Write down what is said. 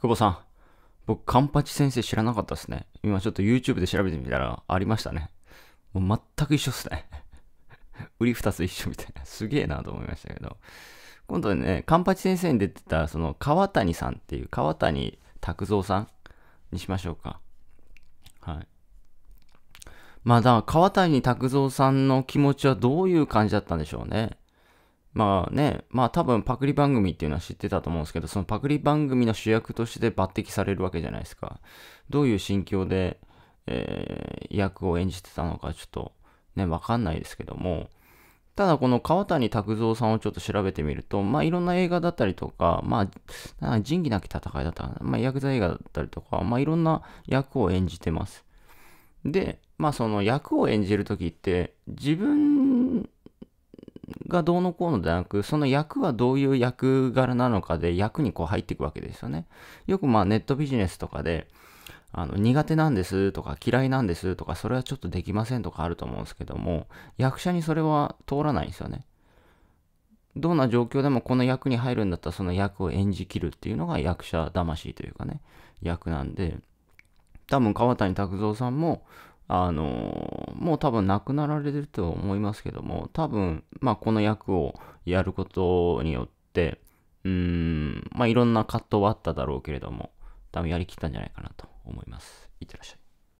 久保さん、僕、カンパチ先生知らなかったですね。今ちょっと YouTube で調べてみたら、ありましたね。もう全く一緒っすね。売り二つ一緒みたいな。すげえなと思いましたけど。今度ね、カンパチ先生に出てた、その、川谷さんっていう、川谷拓三さんにしましょうか。はい。まあ、だから川谷拓三さんの気持ちはどういう感じだったんでしょうね。まあね、まあ多分パクリ番組っていうのは知ってたと思うんですけど、そのパクリ番組の主役として抜擢されるわけじゃないですか。どういう心境で、えー、役を演じてたのかちょっとね、わかんないですけども、ただこの川谷拓三さんをちょっと調べてみると、まあいろんな映画だったりとか、まあ、仁義なき戦いだったかな、まあ薬剤映画だったりとか、まあいろんな役を演じてます。で、まあその役を演じる時って、自分がどうのこうのではなく、その役はどういう役柄なのかで役にこう入っていくわけですよね。よくまあネットビジネスとかで、あの苦手なんですとか嫌いなんですとかそれはちょっとできませんとかあると思うんですけども役者にそれは通らないんですよね。どんな状況でもこの役に入るんだったらその役を演じきるっていうのが役者魂というかね役なんで多分川谷拓三さんもあのもう多分亡くなられてると思いますけども、多分、まあ、この役をやることによって、うん、まあ、いろんな葛藤はあっただろうけれども、多分やりきったんじゃないかなと思います。いってらっしゃい。